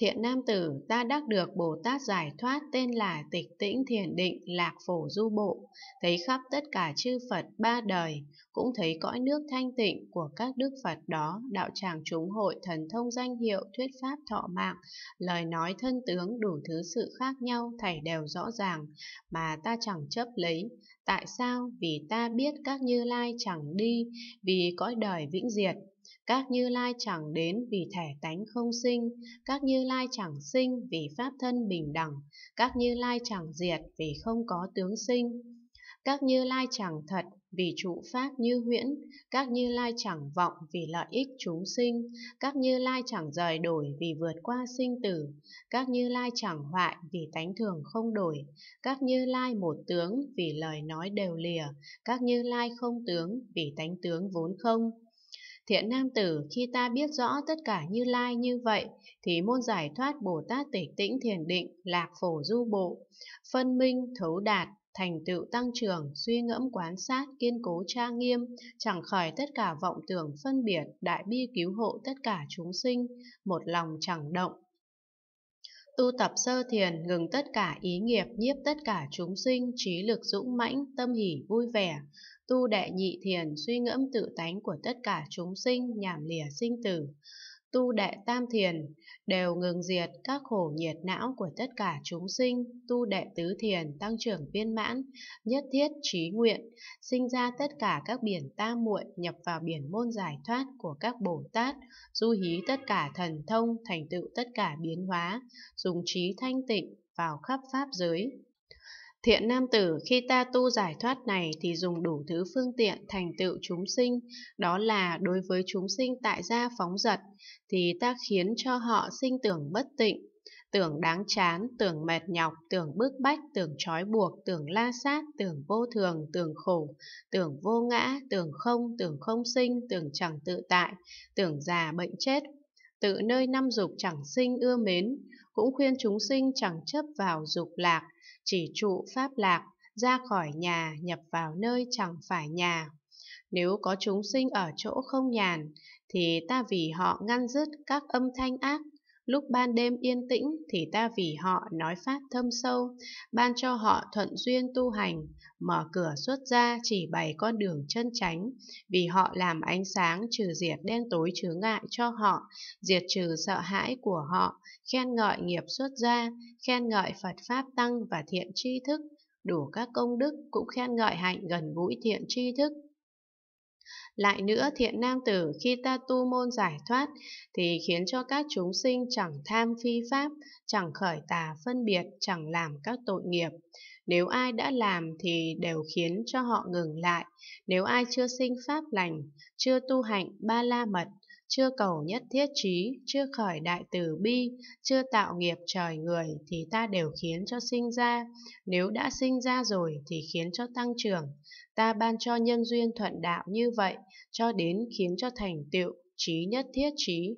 Thiện nam tử ta đắc được Bồ Tát giải thoát tên là tịch tĩnh thiền định lạc phổ du bộ, thấy khắp tất cả chư Phật ba đời, cũng thấy cõi nước thanh tịnh của các đức Phật đó, đạo tràng chúng hội thần thông danh hiệu thuyết pháp thọ mạng, lời nói thân tướng đủ thứ sự khác nhau thảy đều rõ ràng, mà ta chẳng chấp lấy. Tại sao? Vì ta biết các như lai chẳng đi, vì cõi đời vĩnh diệt, các như lai chẳng đến vì thể tánh không sinh, các như lai chẳng sinh vì pháp thân bình đẳng, các như lai chẳng diệt vì không có tướng sinh. Các như lai chẳng thật vì trụ pháp như huyễn, các như lai chẳng vọng vì lợi ích chúng sinh, các như lai chẳng rời đổi vì vượt qua sinh tử, các như lai chẳng hoại vì tánh thường không đổi, các như lai một tướng vì lời nói đều lìa, các như lai không tướng vì tánh tướng vốn không. Thiện nam tử, khi ta biết rõ tất cả như lai như vậy, thì môn giải thoát Bồ Tát tịch tĩnh thiền định, lạc phổ du bộ, phân minh, thấu đạt, thành tựu tăng trưởng, suy ngẫm quán sát, kiên cố tra nghiêm, chẳng khỏi tất cả vọng tưởng phân biệt, đại bi cứu hộ tất cả chúng sinh, một lòng chẳng động. Tu tập sơ thiền ngừng tất cả ý nghiệp, nhiếp tất cả chúng sinh, trí lực dũng mãnh, tâm hỷ vui vẻ, tu đệ nhị thiền suy ngẫm tự tánh của tất cả chúng sinh nhảm lìa sinh tử tu đệ tam thiền đều ngừng diệt các khổ nhiệt não của tất cả chúng sinh tu đệ tứ thiền tăng trưởng viên mãn nhất thiết trí nguyện sinh ra tất cả các biển tam muội nhập vào biển môn giải thoát của các bồ tát du hí tất cả thần thông thành tựu tất cả biến hóa dùng trí thanh tịnh vào khắp pháp giới Thiện nam tử khi ta tu giải thoát này thì dùng đủ thứ phương tiện thành tựu chúng sinh, đó là đối với chúng sinh tại gia phóng dật, thì ta khiến cho họ sinh tưởng bất tịnh, tưởng đáng chán, tưởng mệt nhọc, tưởng bức bách, tưởng trói buộc, tưởng la sát, tưởng vô thường, tưởng khổ, tưởng vô ngã, tưởng không, tưởng không sinh, tưởng chẳng tự tại, tưởng già bệnh chết, tự nơi năm dục chẳng sinh ưa mến, cũng khuyên chúng sinh chẳng chấp vào dục lạc, chỉ trụ pháp lạc, ra khỏi nhà, nhập vào nơi chẳng phải nhà. Nếu có chúng sinh ở chỗ không nhàn, thì ta vì họ ngăn dứt các âm thanh ác, Lúc ban đêm yên tĩnh thì ta vì họ nói pháp thâm sâu, ban cho họ thuận duyên tu hành, mở cửa xuất ra chỉ bày con đường chân chánh, vì họ làm ánh sáng trừ diệt đen tối chướng ngại cho họ, diệt trừ sợ hãi của họ, khen ngợi nghiệp xuất gia, khen ngợi Phật Pháp Tăng và thiện tri thức, đủ các công đức cũng khen ngợi hạnh gần gũi thiện tri thức lại nữa thiện nam tử khi ta tu môn giải thoát thì khiến cho các chúng sinh chẳng tham phi pháp, chẳng khởi tà phân biệt, chẳng làm các tội nghiệp. Nếu ai đã làm thì đều khiến cho họ ngừng lại. Nếu ai chưa sinh pháp lành, chưa tu hạnh ba la mật, chưa cầu nhất thiết trí, chưa khởi đại từ bi, chưa tạo nghiệp trời người thì ta đều khiến cho sinh ra, nếu đã sinh ra rồi thì khiến cho tăng trưởng. Ta ban cho nhân duyên thuận đạo như vậy, cho đến khiến cho thành tựu, trí nhất thiết trí,